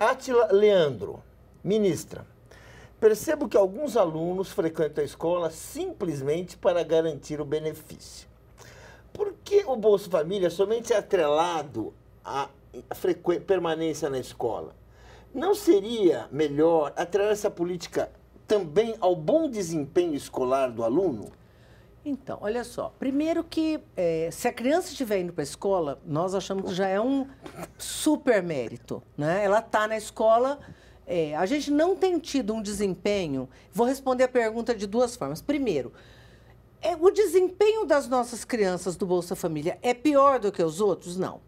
Atila Leandro, ministra. Percebo que alguns alunos frequentam a escola simplesmente para garantir o benefício. Por que o Bolsa Família é somente é atrelado à permanência na escola? Não seria melhor atrelar essa política também ao bom desempenho escolar do aluno? Então, olha só. Primeiro que é, se a criança estiver indo para a escola, nós achamos que já é um super mérito, né? Ela está na escola. É, a gente não tem tido um desempenho. Vou responder a pergunta de duas formas. Primeiro, é, o desempenho das nossas crianças do Bolsa Família é pior do que os outros? Não.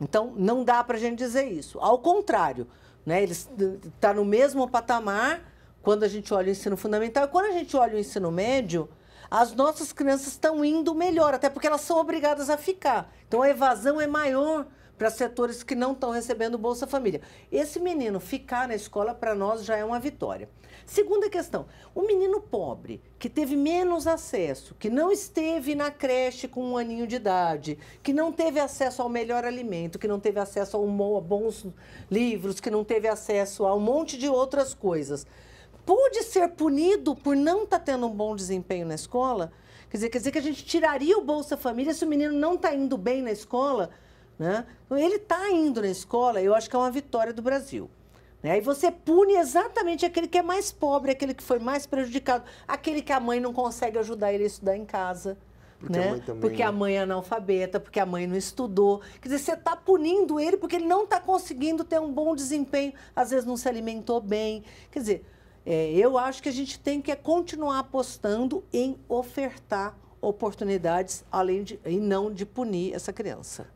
Então, não dá para a gente dizer isso. Ao contrário, né? Eles está no mesmo patamar quando a gente olha o ensino fundamental. Quando a gente olha o ensino médio as nossas crianças estão indo melhor, até porque elas são obrigadas a ficar. Então a evasão é maior para setores que não estão recebendo Bolsa Família. Esse menino ficar na escola para nós já é uma vitória. Segunda questão, o menino pobre que teve menos acesso, que não esteve na creche com um aninho de idade, que não teve acesso ao melhor alimento, que não teve acesso a, um, a bons livros, que não teve acesso a um monte de outras coisas pude ser punido por não estar tá tendo um bom desempenho na escola, quer dizer, quer dizer que a gente tiraria o Bolsa Família se o menino não está indo bem na escola, né? Então, ele está indo na escola, eu acho que é uma vitória do Brasil. Né? você pune exatamente aquele que é mais pobre, aquele que foi mais prejudicado, aquele que a mãe não consegue ajudar ele a estudar em casa. Porque, né? a, mãe também, porque né? a mãe é analfabeta, porque a mãe não estudou. Quer dizer, você está punindo ele porque ele não está conseguindo ter um bom desempenho, às vezes não se alimentou bem. Quer dizer, é, eu acho que a gente tem que é continuar apostando em ofertar oportunidades, além de e não de punir essa criança.